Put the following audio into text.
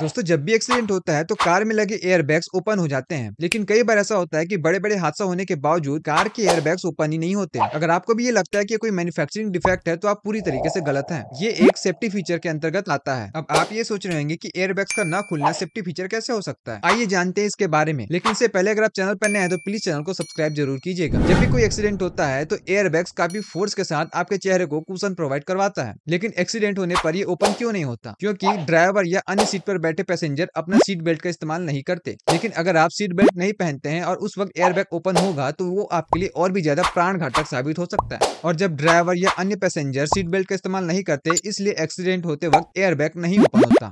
दोस्तों जब भी एक्सीडेंट होता है तो कार में लगे एयर बैग्स ओपन हो जाते हैं लेकिन कई बार ऐसा होता है कि बड़े बड़े हादसा होने के बावजूद कार के एयर बैग्स ओपन ही नहीं होते अगर आपको भी ये लगता है कि कोई मैन्युफैक्चरिंग डिफेक्ट है तो आप पूरी तरीके से गलत हैं ये एक सेफ्टी फीचर के अंतर्गत आता है अब आप ये सोच रहे होंगे एयर बैग्स का न खुलना सेफ्टी फीचर कैसे हो सकता है आइए जानते हैं इसके बारे में लेकिन इससे पहले अगर आप चैनल पर नए हैं तो प्लीज चैनल को सब्सक्राइब जरूर कीजिएगा जब भी कोई एक्सीडेंट होता है तो एयर बैग्स काफी फोर्स के साथ आपके चेहरे को कुशन प्रोवाइड करवाता है लेकिन एक्सीडेंट होने पर ये ओपन क्यों नहीं होता क्योंकि ड्राइवर या अन्य सीट पर बैठे पैसेंजर अपना सीट बेल्ट का इस्तेमाल नहीं करते लेकिन अगर आप सीट बेल्ट नहीं पहनते हैं और उस वक्त एयरबैग ओपन होगा तो वो आपके लिए और भी ज्यादा प्राण घातक साबित हो सकता है और जब ड्राइवर या अन्य पैसेंजर सीट बेल्ट का इस्तेमाल नहीं करते इसलिए एक्सीडेंट होते वक्त एयरबैग नहीं ओपन होता